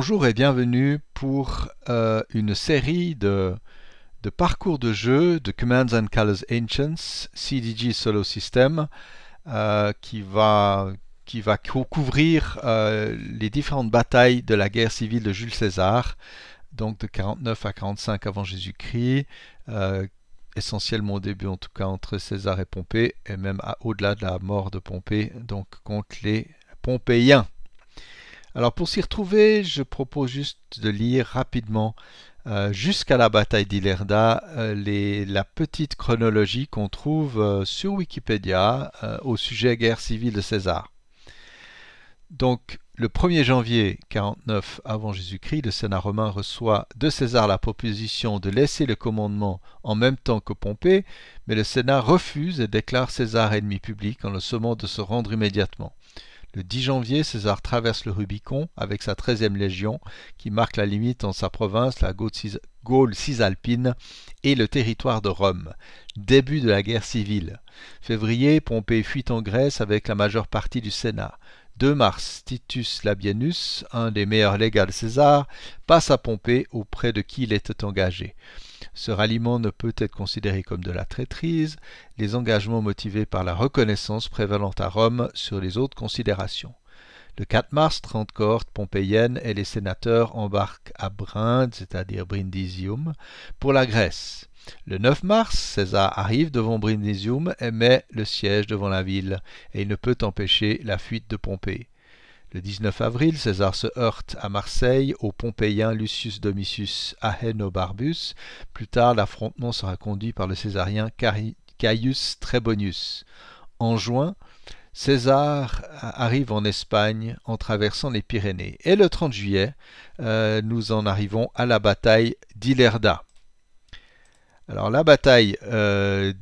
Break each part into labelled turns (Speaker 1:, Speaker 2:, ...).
Speaker 1: bonjour et bienvenue pour euh, une série de, parcours de jeu de Commands and Colors Ancients, CDG Solo System, euh, qui, va, couvrir euh, les différentes batailles de la guerre civile de Jules César, donc de 49 à 45 avant Jésus-Christ, essentiellement au début en tout cas entre César et Pompée, et même au-delà de la mort de Pompée, donc contre les Pompéiens. Alors pour s'y retrouver, je propose juste de lire rapidement euh, jusqu'à la bataille d'Ilerda euh, la petite chronologie qu'on trouve euh, sur Wikipédia au sujet guerre civile de César. Donc le 1er janvier 49 avant Jésus-Christ, le Sénat romain reçoit de César la proposition de laisser le commandement en même temps que Pompée, mais le Sénat refuse et déclare César ennemi public en le sommant de se rendre immédiatement. Le 10 janvier, César traverse le Rubicon avec sa treizième légion qui marque la limite en sa province, la Gaule cisalpine, et le territoire de Rome. Début de la guerre civile. Février, Pompée fuit en Grèce avec la majeure partie du Sénat. 2 mars, Titus Labienus, un des meilleurs légats de César, passe à Pompée auprès de qui il était engagé. Ce ralliement ne peut être considéré comme de la traîtrise, les engagements motivés par la reconnaissance prévalente à Rome sur les autres considérations. Le 4 mars, trente cohortes pompéiennes et les sénateurs embarquent à Brinde, c'est-à-dire Brindisium, pour la Grèce. Le 9 mars, César arrive devant Brindisium et met le siège devant la ville, et il ne peut empêcher la fuite de Pompée. Le 19 avril, César se heurte à Marseille au Pompéien Lucius Domitius Ahenobarbus. Plus tard, l'affrontement sera conduit par le Césarien Caius Trebonius. En juin, César arrive en Espagne en traversant les Pyrénées. Et le 30 juillet, euh, nous en arrivons à la bataille d'Ilerda. Alors la bataille euh,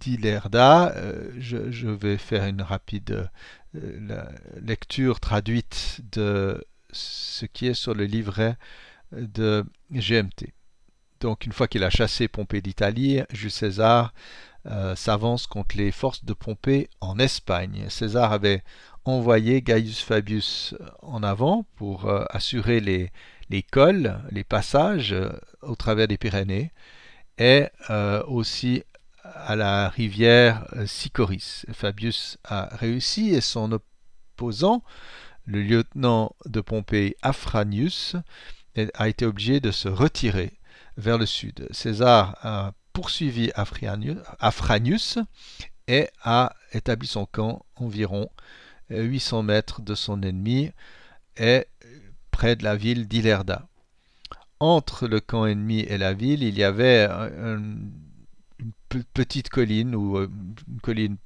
Speaker 1: d'Ilerda, euh, je, vais faire une rapide euh, la lecture traduite de ce qui est sur le livret de GMT. Donc une fois qu'il a chassé Pompée d'Italie, Jules César euh, s'avance contre les forces de Pompée en Espagne. César avait envoyé Gaius Fabius en avant pour euh, assurer les, cols, les passages au travers des Pyrénées et aussi à la rivière euh, Sicoris. Fabius a réussi et son opposant, le lieutenant de Pompée Afranius, a été obligé de se retirer vers le sud. César a poursuivi Afranius et a établi son camp environ 800 euh, mètres de son ennemi et euh, près de la ville d'Ilerda. Entre le camp ennemi et la ville, il y avait un petite colline ou euh, une colline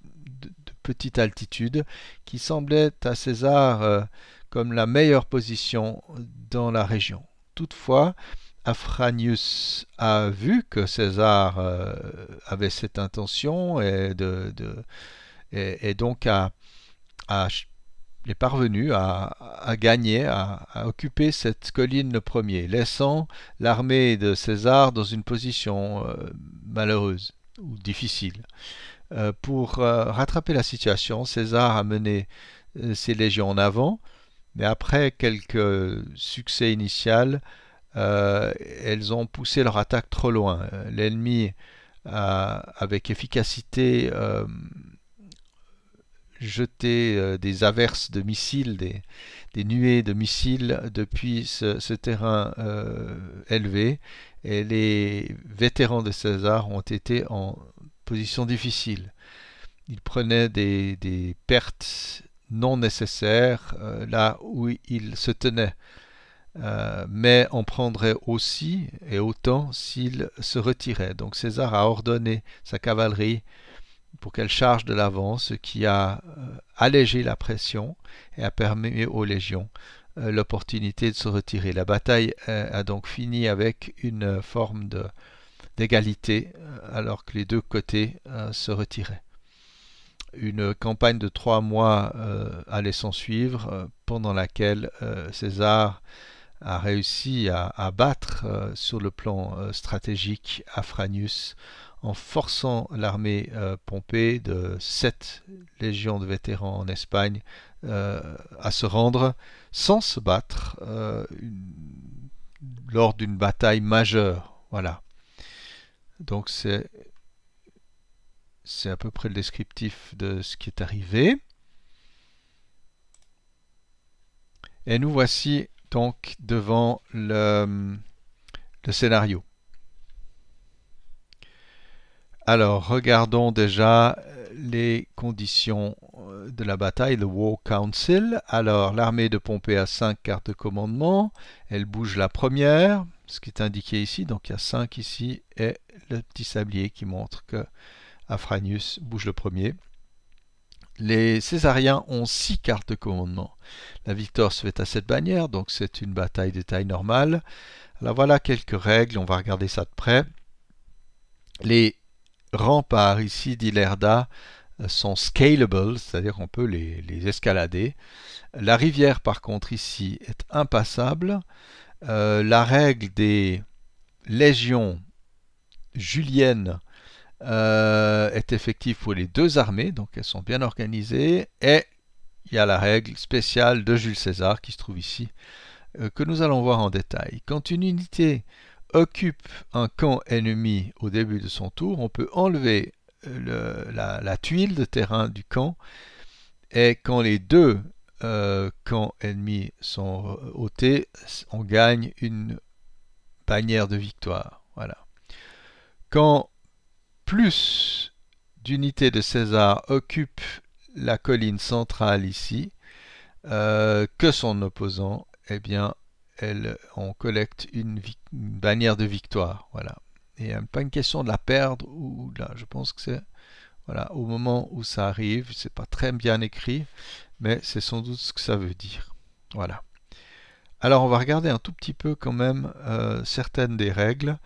Speaker 1: de, petite altitude qui semblait à César euh, comme la meilleure position dans la région. Toutefois, Afranius a vu que César euh, avait cette intention et, de, et, donc a, est parvenu à, gagner, à, occuper cette colline le premier, laissant l'armée de César dans une position malheureuse ou difficile. Euh, pour euh, rattraper la situation, César a mené euh, ses légions en avant, mais après quelques succès initiaux, elles ont poussé leur attaque trop loin. L'ennemi a, avec efficacité, jeté des averses de missiles, des, nuées de missiles depuis ce terrain élevé, et les vétérans de César ont été en position difficile. Ils prenaient des, pertes non nécessaires euh, là où ils se tenaient, euh, mais en prendraient aussi et autant s'ils se retiraient. Donc César a ordonné sa cavalerie pour qu'elle charge de l'avant, ce qui a euh, allégé la pression et a permis aux légions euh, l'opportunité de se retirer. La bataille euh, a donc fini avec une forme d'égalité euh, alors que les deux côtés se retiraient. Une campagne de trois mois allait s'en suivre pendant laquelle César a réussi à, battre sur le plan stratégique Afranius en forçant l'armée pompée de sept légions de vétérans en Espagne à se rendre sans se battre euh, lors d'une bataille majeure. Voilà. Donc c'est c'est à peu près le descriptif de ce qui est arrivé. Et nous voici donc devant le, le scénario. Alors, regardons déjà euh, les conditions euh, de la bataille, le War Council. Alors, l'armée de Pompée a 5 cartes de commandement. Elle bouge la première, ce qui est indiqué ici. Donc, il y a 5 ici et le petit sablier qui montre que Afranius bouge le premier. Les Césariens ont 6 cartes de commandement. La victoire se fait à cette bannière, donc c'est une bataille de taille normale. Alors voilà quelques règles, on va regarder ça de près. Les remparts ici d'Ilerda euh, sont scalables, c'est-à-dire qu'on peut les, escalader. La rivière par contre ici est impassable. Euh, la règle des légions juliennes euh, est effective pour les deux armées, donc elles sont bien organisées. Et il y a la règle spéciale de Jules César qui se trouve ici, que nous allons voir en détail. Quand une unité occupe un camp ennemi au début de son tour, on peut enlever euh, la, tuile de terrain du camp et quand les deux euh, camps ennemis sont ôtés, on gagne une bannière de victoire. Voilà. Quand plus d'unités de César occupent la colline centrale ici euh, que son opposant, eh bien elle, on collecte une, bannière de victoire. Voilà. Et euh, pas une question de la perdre ou là, je pense que c'est voilà, au moment où ça arrive, c'est pas très bien écrit, mais c'est sans doute ce que ça veut dire. Voilà. Alors on va regarder un tout petit peu quand même euh, certaines des règles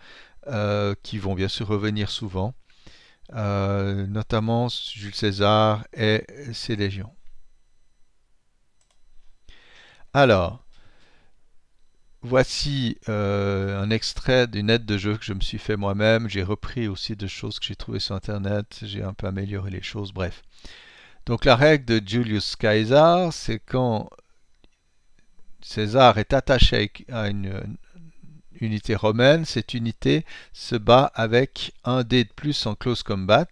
Speaker 1: euh, qui vont bien sûr revenir souvent, notamment Jules César et ses légions. Alors, Voici euh, un extrait d'une aide de jeu que je me suis fait moi-même. J'ai repris aussi des choses que j'ai trouvées sur Internet. J'ai un peu amélioré les choses, bref. Donc la règle de Julius Caesar, c'est quand César est attaché à une euh, unité romaine, cette unité se bat avec un dé de plus en close combat,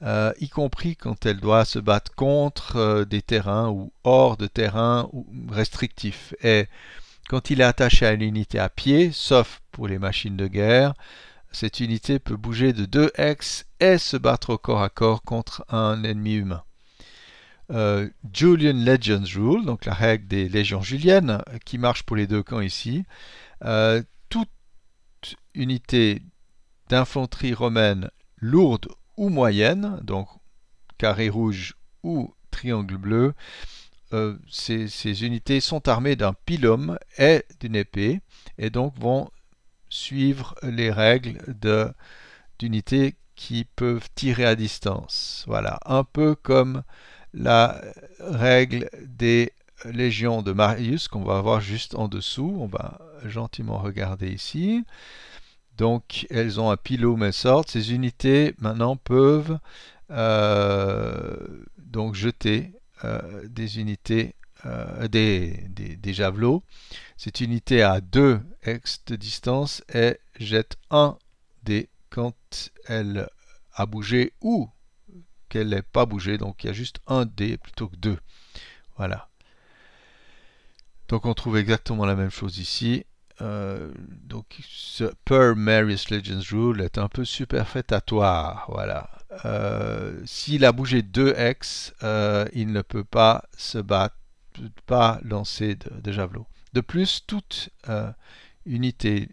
Speaker 1: euh, y compris quand elle doit se battre contre des terrains ou hors de terrains ou restrictifs. Et quand il est attaché à une unité à pied, sauf pour les machines de guerre, cette unité peut bouger de 2x et se battre au corps à corps contre un ennemi humain. Euh, Julian Legends Rule, donc la règle des légions juliennes, qui marche pour les deux camps ici. Euh, toute unité d'infanterie romaine lourde ou moyenne, donc carré rouge ou triangle bleu, euh, ces, unités sont armées d'un pilum et d'une épée et donc vont suivre les règles d'unités qui peuvent tirer à distance. Voilà, un peu comme la règle des légions de Marius qu'on va voir juste en dessous. On va gentiment regarder ici. Donc elles ont un pilum et sortent. Ces unités maintenant peuvent euh, donc jeter euh, des unités euh, des, javelots. Cette unité a 2 ex de distance et jette un dé quand elle a bougé ou qu'elle n'est pas bougée. Donc il y a juste un dé plutôt que deux. Voilà. Donc on trouve exactement la même chose ici. Euh, donc ce Per Mary's Legends Rule est un peu superfétatoire. Voilà. Euh, s'il a bougé 2 hex, euh, il ne peut pas se battre, pas lancer de, javelot. De plus, toute euh, unité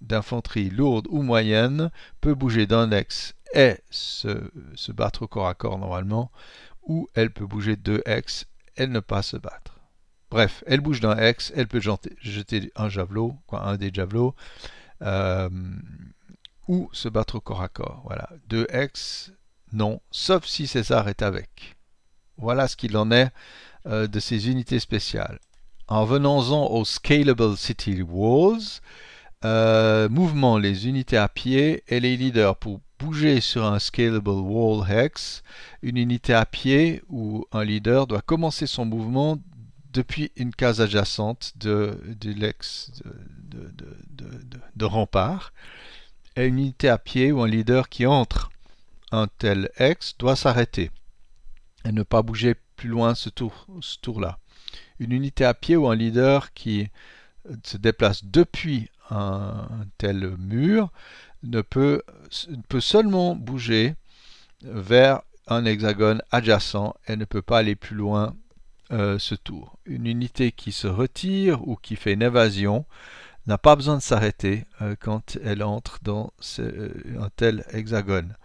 Speaker 1: d'infanterie lourde ou moyenne peut bouger d'un hex et se, se, battre corps à corps normalement, ou elle peut bouger 2x et ne pas se battre. Bref, elle bouge d'un hex, elle peut jeter, un javelot, quoi, un des javelots ou se battre au corps à corps. Voilà. deux hexes, non, sauf si César est avec. Voilà ce qu'il en est euh, de ces unités spéciales. En venons-en aux Scalable City Walls, euh, mouvement, les unités à pied et les leaders pour bouger sur un Scalable Wall Hex. Une unité à pied ou un leader doit commencer son mouvement depuis une case adjacente de, de l'ex de, de, rempart une unité à pied ou un leader qui entre un tel ex doit s'arrêter et ne pas bouger plus loin ce tour, là. Une unité à pied ou un leader qui euh, se déplace depuis un tel mur ne peut, seulement bouger euh, vers un hexagone adjacent et ne peut pas aller plus loin euh, ce tour. Une unité qui se retire ou qui fait une évasion n'a pas besoin de s'arrêter euh, quand elle entre dans euh, un tel hexagone.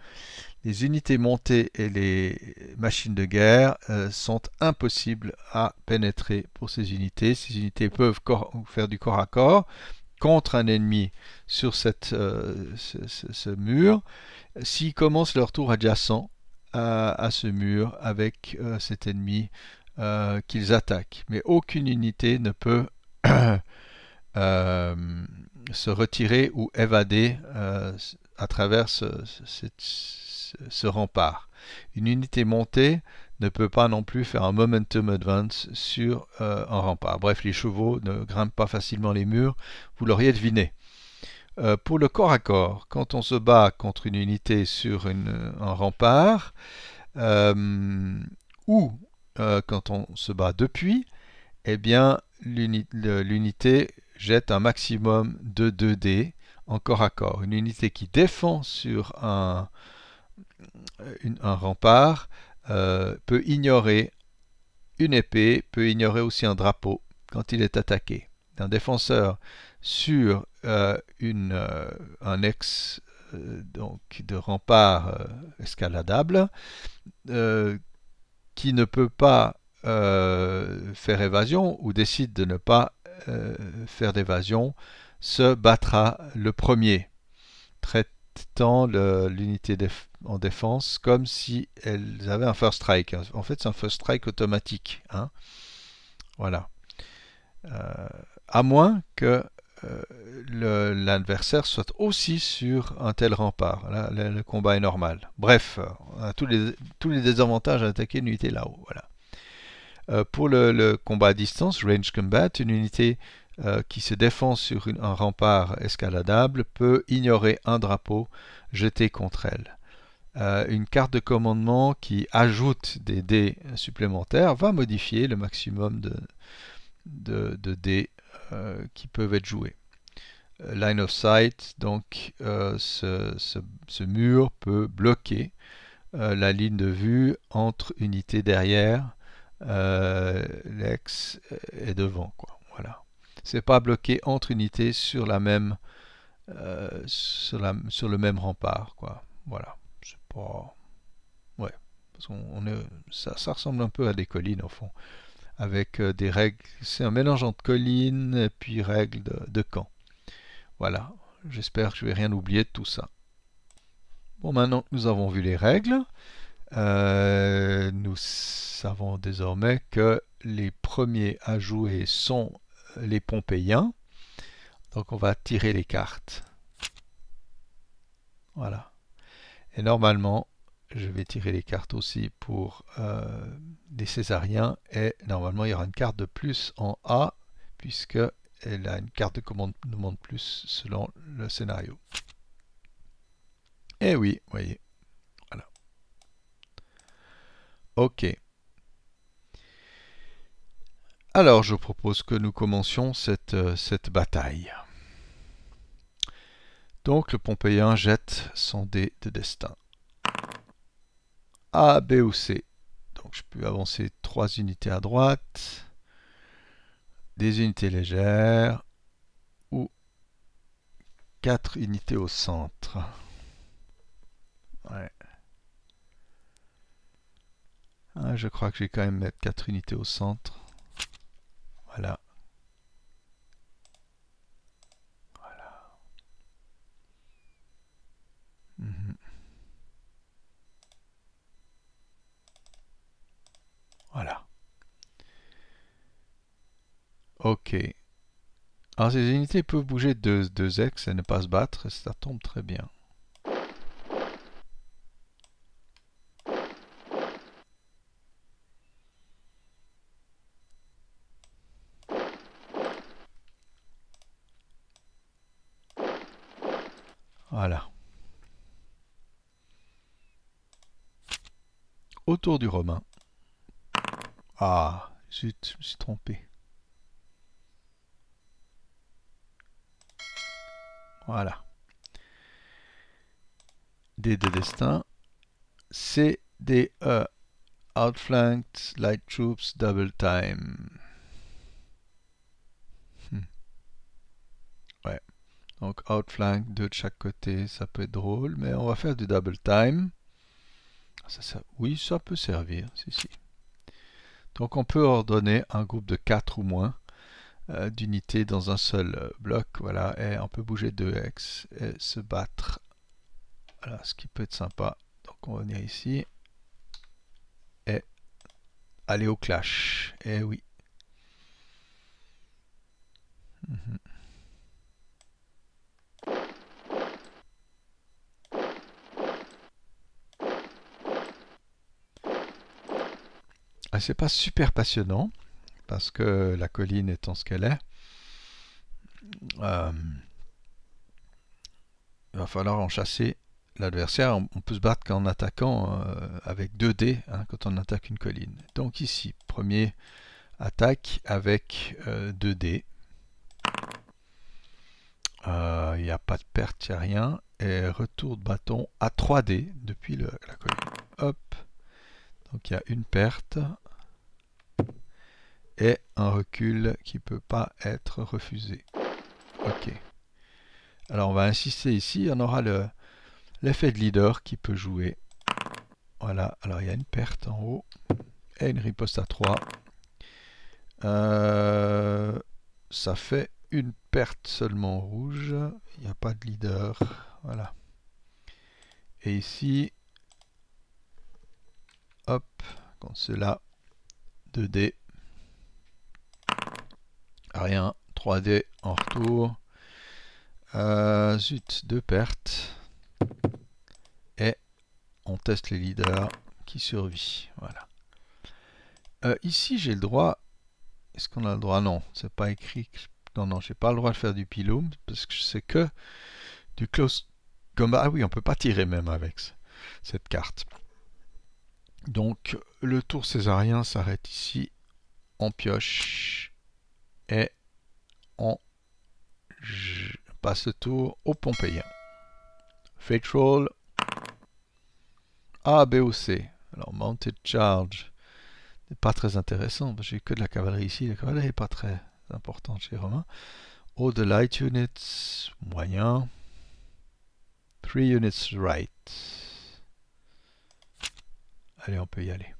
Speaker 1: Les unités montées et les machines de guerre euh, sont impossibles à pénétrer pour ces unités. Ces unités peuvent faire du corps à corps contre un ennemi sur cette, ce, mur s'ils commencent leur tour adjacent à ce mur avec cet ennemi qu'ils attaquent. Mais aucune unité ne peut Euh, se retirer ou évader euh, à travers ce, rempart. Une unité montée ne peut pas non plus faire un momentum advance sur euh, un rempart. Bref, les chevaux ne grimpent pas facilement les murs, vous l'auriez deviné. pour le corps à corps, quand on se bat contre une unité sur un rempart, ou quand on se bat depuis, eh bien l'unité jette un maximum de 2D en corps à corps. Une unité qui défend sur un, rempart euh, peut ignorer une épée, peut ignorer aussi un drapeau quand il est attaqué. Un défenseur sur euh, une, euh, un ex de rempart escaladable qui ne peut pas faire évasion ou décide de ne pas euh, faire d'évasion se battra le premier, traitant l'unité en défense comme si elles avaient un first strike. En fait, c'est un first strike automatique. Hein. Voilà. Euh, à moins que euh, l'adversaire soit aussi sur un tel rempart. Là, le, combat est normal. Bref, on a tous les, tous les désavantages à attaquer une unité là-haut. Voilà. Euh, pour le, combat à distance, range combat, une unité euh, qui se défend sur un rempart escaladable peut ignorer un drapeau jeté contre elle. Euh, une carte de commandement qui ajoute des dés supplémentaires va modifier le maximum de, dés qui peuvent être joués. Line of sight, donc ce, mur peut bloquer la ligne de vue entre unités derrière euh, l'ex euh, est devant. Quoi. Voilà. C'est pas bloqué entre unités sur la même euh, sur, le même rempart, quoi. Voilà, c'est pas... Ouais, Ça, ressemble un peu à des collines, au fond, avec des règles... C'est un mélange entre collines et puis règles de, camp. Voilà, j'espère que je vais rien oublier de tout ça. Bon, maintenant que nous avons vu les règles, euh, nous savons désormais que les premiers à jouer sont les Pompéiens. Donc on va tirer les cartes. Voilà. Et normalement, je vais tirer les cartes aussi pour euh, les Césariens. Et normalement, il y aura une carte de plus en A, puisque elle a une carte de commande de plus selon le scénario. Et eh oui, vous voyez. OK. Alors je propose que nous commencions cette, euh, cette bataille. Donc le Pompéien jette son dé de destin. A, B ou C. Donc je peux avancer trois unités à droite, des unités légères ou quatre unités au centre. Ouais. Ah, je crois que je vais quand même mettre 4 unités au centre. Voilà. Voilà. Mhm. Voilà. Ok. Alors ces unités peuvent bouger deux 2 ex et ne pas se battre, ça tombe très bien. Autour du Romain. Ah, zut, je me suis trompé. Voilà. D de destin. C, D, E. Outflanked, light troops, double time. Hmm. Ouais. Donc outflank de chaque côté, ça peut être drôle, mais on va faire du double time oui, ça peut servir. Donc on peut ordonner un groupe de 4 ou moins euh, d'unités dans un seul euh, bloc. Voilà, et on peut bouger 2x et se battre. Voilà, ce qui peut être sympa. Donc on va venir ici et aller au clash. et eh oui. Mhm. Ah, c'est pas super passionnant parce que la colline étant ce qu'elle est, euh, il va falloir en chasser l'adversaire. On, peut se battre qu'en attaquant euh, avec 2 dés hein, quand on attaque une colline. Donc ici, premier attaque avec 2 euh, dés. Il n'y a pas de perte, il n'y a rien. Et retour de bâton à 3 dés depuis la colline. Donc il y a une perte et un recul qui ne peut pas être refusé. OK. Alors on va insister ici, on aura l'effet de leader qui peut jouer. Voilà, alors il y a une perte en haut et une riposte à 3. Euh, ça fait une perte seulement rouge, il n'y a pas de leader. Voilà. Et ici, hop, quand cela, 2D, rien. 3D en retour. Euh, zut, deux pertes. Et on teste les leaders qui survit. Voilà. Euh, ici, j'ai le droit... Est-ce qu'on a le droit Non, c'est pas écrit. Non, non, j'ai pas le droit de faire du pilum parce que c'est que du close combat. Ah oui, on peut pas tirer même avec cette carte. Donc, le tour césarien s'arrête ici. On pioche et on passe tour au Pompéiens. Fate Roll A, B ou C. Alors Mounted Charge n'est pas très intéressant parce que j'ai que de la cavalerie ici. La cavalerie n'est pas très importante chez Romain. All the light units, moyen. Three units right. Allez, on peut y aller.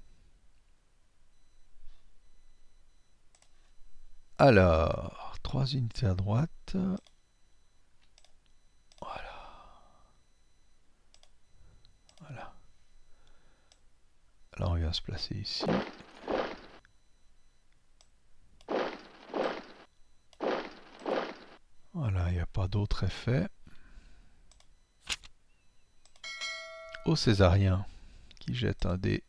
Speaker 1: Alors, trois unités à droite. Voilà. Voilà. Alors on vient se placer ici. Voilà, il n'y a pas d'autre effet. Au Césarien, qui jette un dé.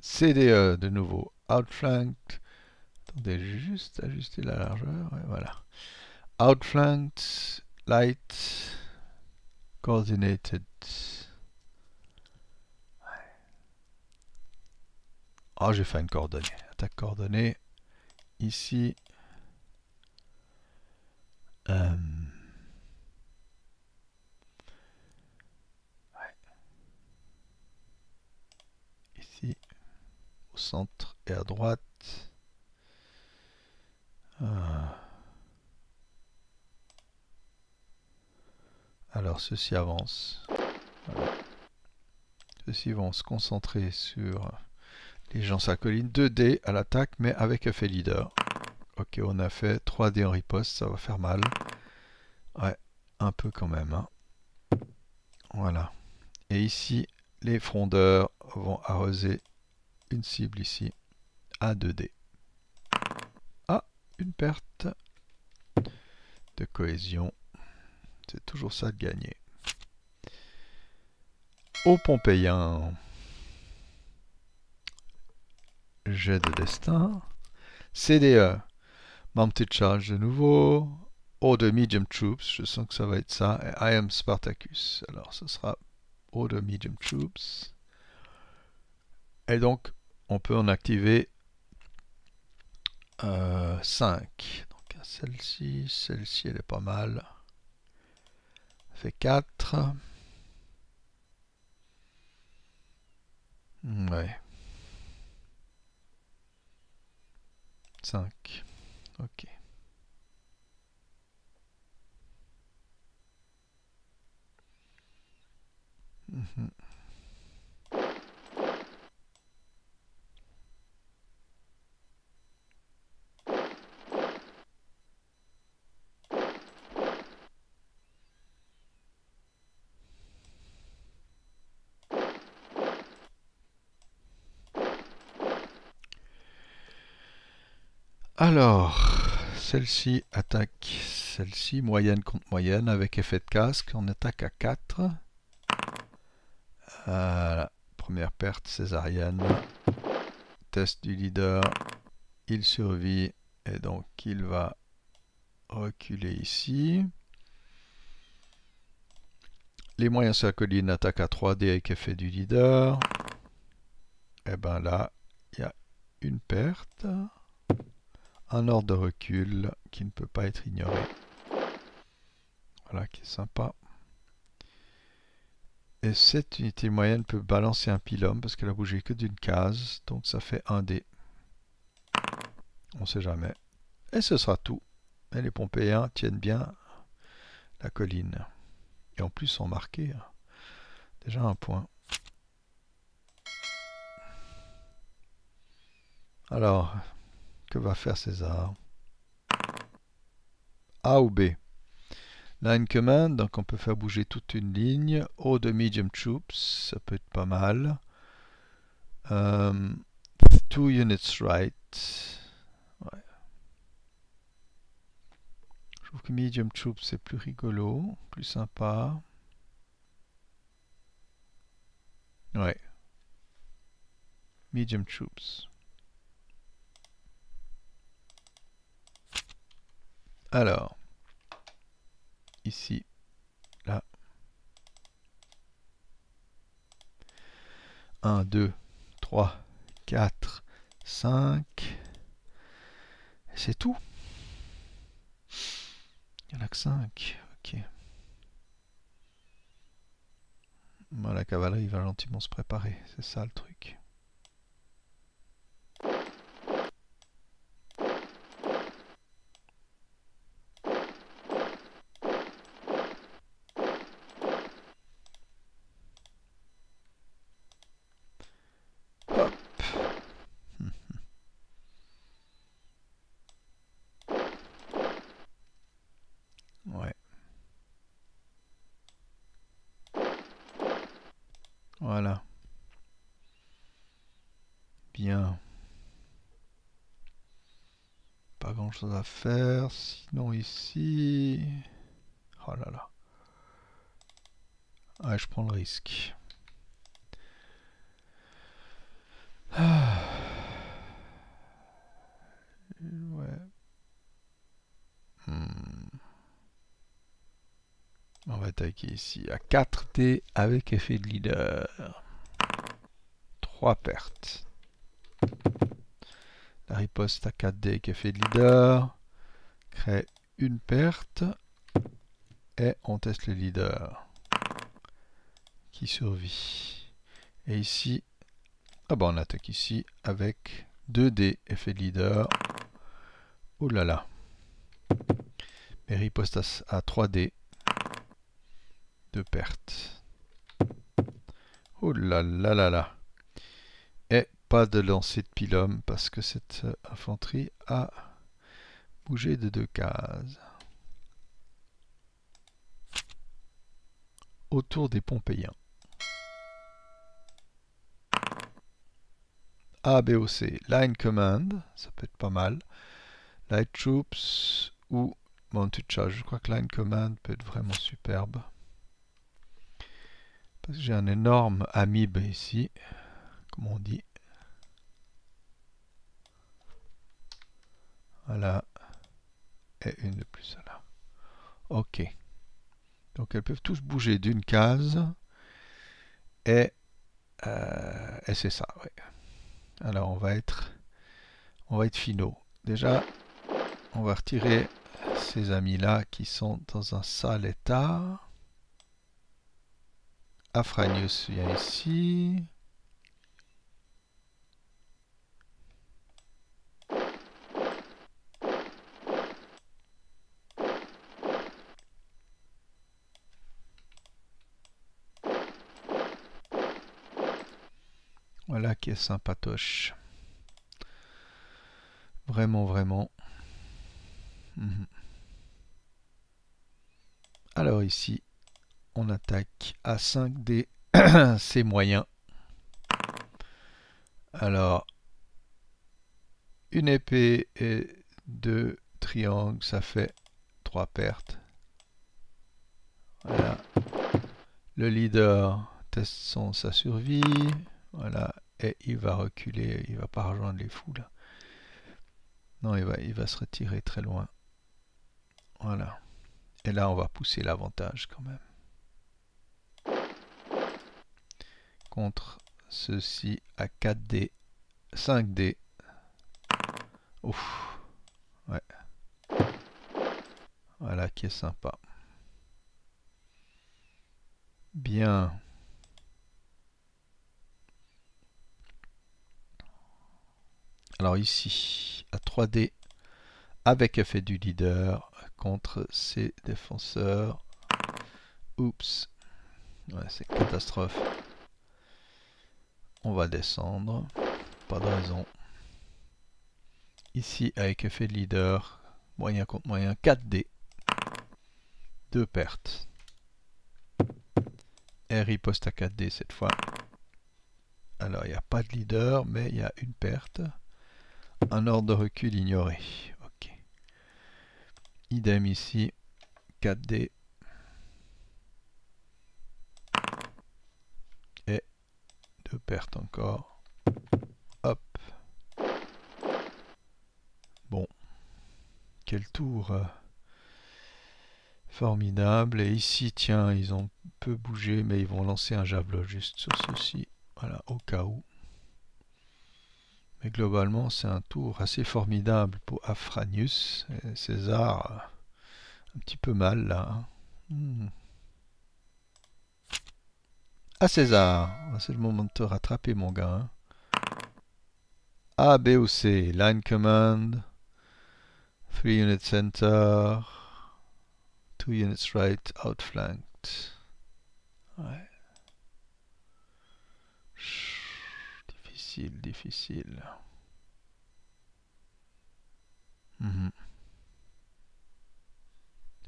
Speaker 1: CDE de nouveau, outflanked. Attendez, juste ajuster la largeur. Et voilà. Outflanked, light, coordinated. Ah, oh, j'ai fait une coordonnée. Attaque coordonnée. Ici. Euh. Ici. Au centre et à droite. Ah. Alors ceci avance. ceci Ceux-ci vont se concentrer sur les gens sa colline. 2D à l'attaque, mais avec effet leader. Ok, on a fait 3D en riposte, ça va faire mal. Ouais, un peu quand même. Hein. Voilà. Et ici, les frondeurs vont arroser une cible ici à 2D perte de cohésion. C'est toujours ça de gagner. Au Pompéien, jet de destin. CDE, petite Charge de nouveau. au de Medium Troops, je sens que ça va être ça. Et I am Spartacus. Alors ce sera au de Medium Troops. Et donc on peut en activer euh, 5. Donc celle-ci, celle-ci elle est pas mal. fait 4. Ouais. 5. Ok. mm Alors, celle-ci attaque celle-ci, moyenne contre moyenne, avec effet de casque. On attaque à 4. Voilà, première perte césarienne. Test du leader. Il survit et donc il va reculer ici. Les moyens sur la colline attaque à 3D avec effet du leader. Et eh ben là, il y a une perte un ordre de recul qui ne peut pas être ignoré. Voilà, qui est sympa. Et cette unité moyenne peut balancer un pylôme parce qu'elle a bougé que d'une case, donc ça fait un dé. On sait jamais. Et ce sera tout. Et les pompéens tiennent bien la colline. Et en plus sont marqués. Hein. Déjà un point. Alors, que va faire César A ou B Line command, donc on peut faire bouger toute une ligne. O de medium troops, ça peut être pas mal. Euh, two units right. Je trouve que medium troops c'est plus rigolo, plus sympa. Ouais. Medium troops. Alors, ici, là. 1, 2, 3, 4, 5. C'est tout. Il n'y en a que 5. Ok. la cavalerie va gentiment se préparer. C'est ça le truc. chose à faire. Sinon ici... Oh là là. je prends le risque. Ah. Hmm. On va attaquer ici à 4 T avec effet de leader. 3 pertes riposte à 4D effet de leader, crée une perte et on teste le leader qui survit. Et ici, ah bah, on attaque ici avec 2D effet de leader. Oh là là. Mais riposte à 3D de pertes Oh là là là là pas de lancer de pilum, parce que cette euh, infanterie a bougé de deux cases. Autour des Pompéiens. A, B, o, C. Line Command, ça peut être pas mal. Light Troops ou Mounted Charge. Je crois que Line Command peut être vraiment superbe. Parce que j'ai un énorme amibe ici, comme on dit. Voilà. Et une de plus là. OK. Donc elles peuvent tous bouger d'une case. Et, euh, et c'est ça, oui. Alors on va être on va être finaux. Déjà, on va retirer ces amis-là qui sont dans un sale état. Afranius vient ici. est sympatoche. Vraiment, vraiment. Mhm. Alors ici, on attaque à 5D, c'est moyen. Alors, une épée et deux triangles, ça fait trois pertes. Voilà. Le leader teste son, sa survie. Voilà, et eh, il va reculer, il va pas rejoindre les fous là. Non, il va, il va se retirer très loin. Voilà. Et là, on va pousser l'avantage quand même. Contre ceci à 4D, 5D. Ouf. Ouais. Voilà qui est sympa. Bien. Alors ici, à 3D, avec effet du leader, contre ses défenseurs. Oups. c'est catastrophe. On va descendre. Pas de raison. Ici, avec effet de leader, moyen contre moyen, 4D. Deux pertes. Et riposte à 4D cette fois. Alors, il n'y a pas de leader, mais il y a une perte un ordre de recul ignoré. Ok. Idem ici, 4D. Et deux pertes encore. Hop. Bon. Quel tour euh, formidable. Et ici, tiens, ils ont peu bougé, mais ils vont lancer un javelot juste sur ceci. Voilà, au cas où globalement, c'est un tour assez formidable pour Afranius. Et César, un petit peu mal là. À hein. hmm. ah, César, c'est le moment de te rattraper mon gars. Hein. A, B ou C, line command, 3 units center, 2 units right, outflanked. Ouais. difficile, difficile. Mhm.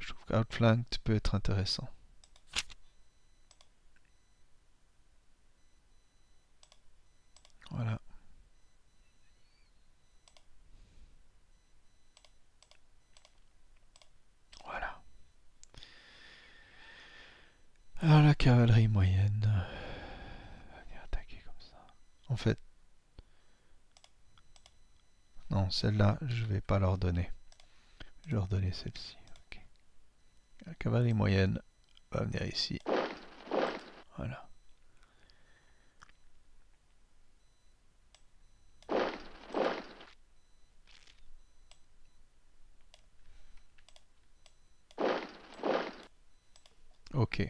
Speaker 1: Je trouve qu'Outflanked peut être intéressant. Voilà. Voilà. Alors la cavalerie moyenne. Venir attaquer comme ça. En fait, non, celle-là, je ne vais pas leur donner. Je vais leur donner celle-ci. La cavalerie moyenne va venir ici. Voilà. Ok.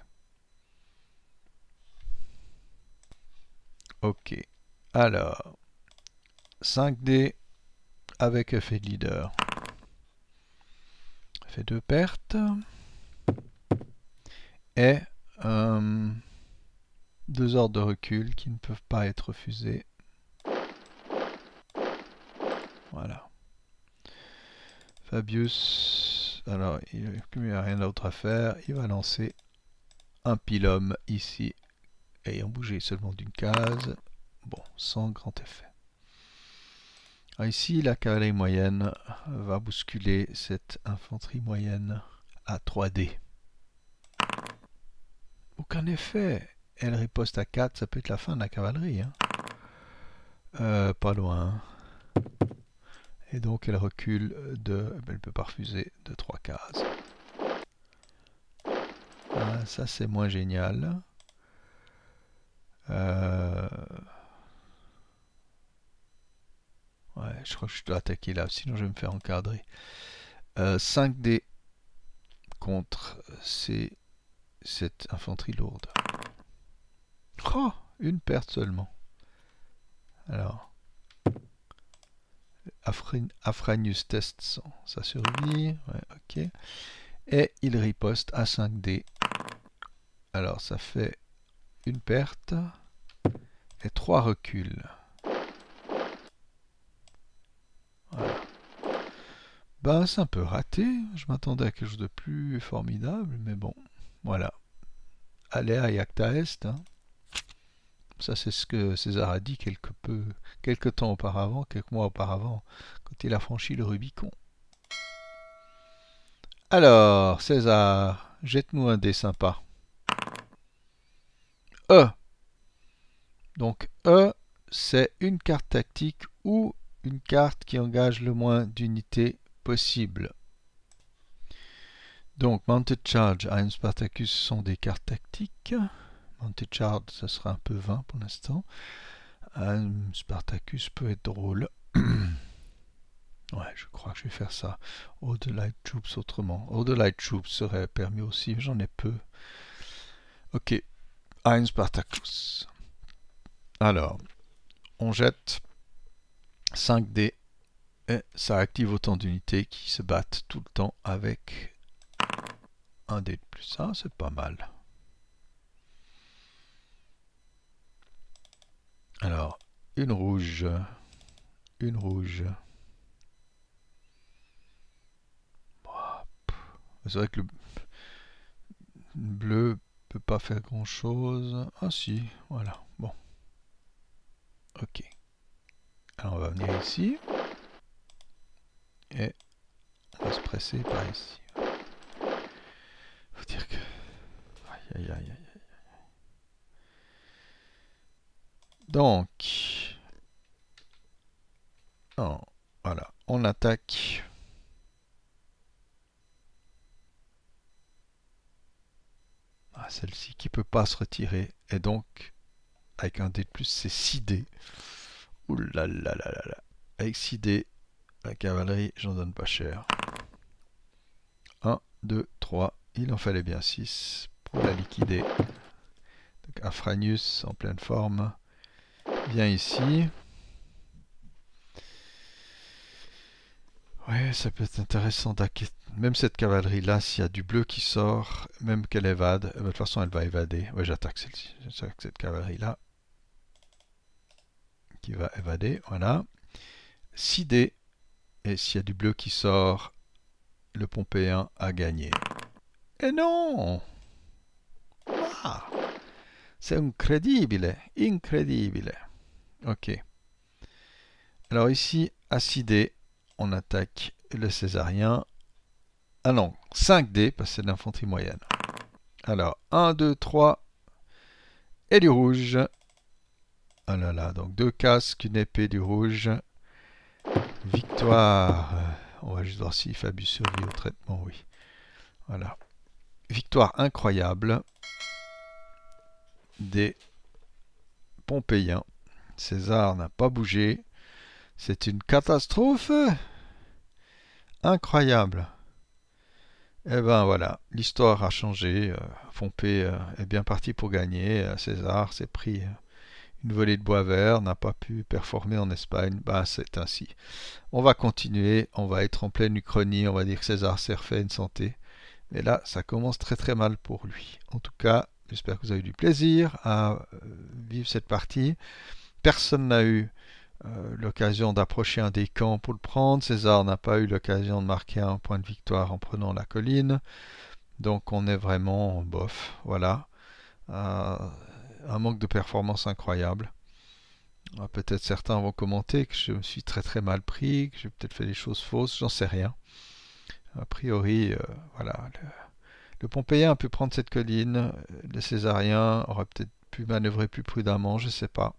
Speaker 1: Ok. Alors, 5D avec effet de leader. fait deux pertes. Et euh, deux ordres de recul qui ne peuvent pas être refusés. Voilà. Fabius, alors il n'y a rien d'autre à faire, il va lancer un pilum ici, ayant bougé seulement d'une case, bon, sans grand effet. Ah, ici, la cavalerie moyenne va bousculer cette infanterie moyenne à 3D. Aucun effet. Elle riposte à 4, ça peut être la fin de la cavalerie. Hein. Euh, pas loin. Et donc elle recule de... Ben, elle peut pas de 3 cases. Ah, ça c'est moins génial. Euh... Ouais, je crois que je dois attaquer là, sinon je vais me faire encadrer. 5D euh, contre cette infanterie lourde. Oh, une perte seulement. Alors, Afranius test 100, ça survit, ok. Et il riposte à 5D. Alors ça fait une perte et 3 reculs. Ben, c'est un peu raté. Je m'attendais à quelque chose de plus formidable, mais bon, voilà. Allez à acta est. Hein. Ça, c'est ce que César a dit quelque peu, quelque temps auparavant, quelques mois auparavant, quand il a franchi le Rubicon. Alors, César, jette-nous un dé sympa. E. Donc E, c'est une carte tactique ou une carte qui engage le moins d'unités possible. Donc, Mounted Charge, Iron Spartacus sont des cartes tactiques. Mounted Charge, ça sera un peu vain pour l'instant. Ein Spartacus peut être drôle. ouais, je crois que je vais faire ça. au the Light Troops autrement. au the Light Troops serait permis aussi, j'en ai peu. Ok, Ein Spartacus. Alors, on jette 5 dés et ça active autant d'unités qui se battent tout le temps avec un dé de plus. Ça, ah, c'est pas mal. Alors, une rouge, une rouge. C'est vrai que le bleu peut pas faire grand chose. Ah si, voilà, bon. Ok. Alors on va venir ici. Et on va se presser par ici. Faut dire que... Aïe, aïe, aïe, aïe. Donc... voilà, on attaque. Ah, celle-ci qui peut pas se retirer. Et donc, avec un dé de plus, c'est 6 d Ouh là là là là Avec 6 d la cavalerie, j'en donne pas cher. 1, 2, 3. Il en fallait bien 6 pour la liquider. Afranius en pleine forme vient ici. Ouais, ça peut être intéressant d'acquitter. Même cette cavalerie-là, s'il y a du bleu qui sort, même qu'elle évade, de toute façon elle va évader. Ouais, j'attaque celle-ci. J'attaque cette cavalerie-là. Qui va évader, voilà. 6 dés et s'il y a du bleu qui sort, le Pompéen a gagné. Et non ah. C'est incrédible incroyable. Ok. Alors ici, à 6D, on attaque le Césarien. Ah non, 5D, parce que c'est de l'infanterie moyenne. Alors, 1, 2, 3, et du rouge. Ah là là, donc deux casques, une épée, du rouge. Victoire. On va juste voir si Fabius survit au traitement, oui. Voilà. Victoire incroyable des Pompéiens. César n'a pas bougé. C'est une catastrophe incroyable. Eh ben voilà, l'histoire a changé. Euh, Pompée euh, est bien parti pour gagner. Euh, César s'est pris une volée de bois vert n'a pas pu performer en Espagne. Ben, c'est ainsi. On va continuer. On va être en pleine uchronie. On va dire que César s'est refait une santé. Mais là, ça commence très très mal pour lui. En tout cas, j'espère que vous avez eu du plaisir à euh, vivre cette partie. Personne n'a eu euh, l'occasion d'approcher un des camps pour le prendre. César n'a pas eu l'occasion de marquer un point de victoire en prenant la colline. Donc on est vraiment bof. Voilà. Euh, un manque de performance incroyable. Ah, peut-être certains vont commenter que je me suis très très mal pris, que j'ai peut-être fait des choses fausses, j'en sais rien. A priori, euh, voilà, le, Pompéien a pu prendre cette colline, le Césarien aurait peut-être pu manœuvrer plus prudemment, je ne sais pas.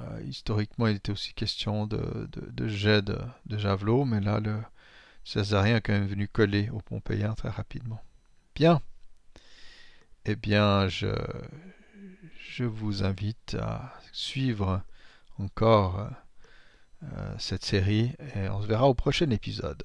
Speaker 1: Euh, historiquement, il était aussi question de, de jet de, javelot, mais là, le Césarien est quand même venu coller au Pompéien très rapidement. Bien eh bien, je, je vous invite à suivre encore euh, cette série et on se verra au prochain épisode.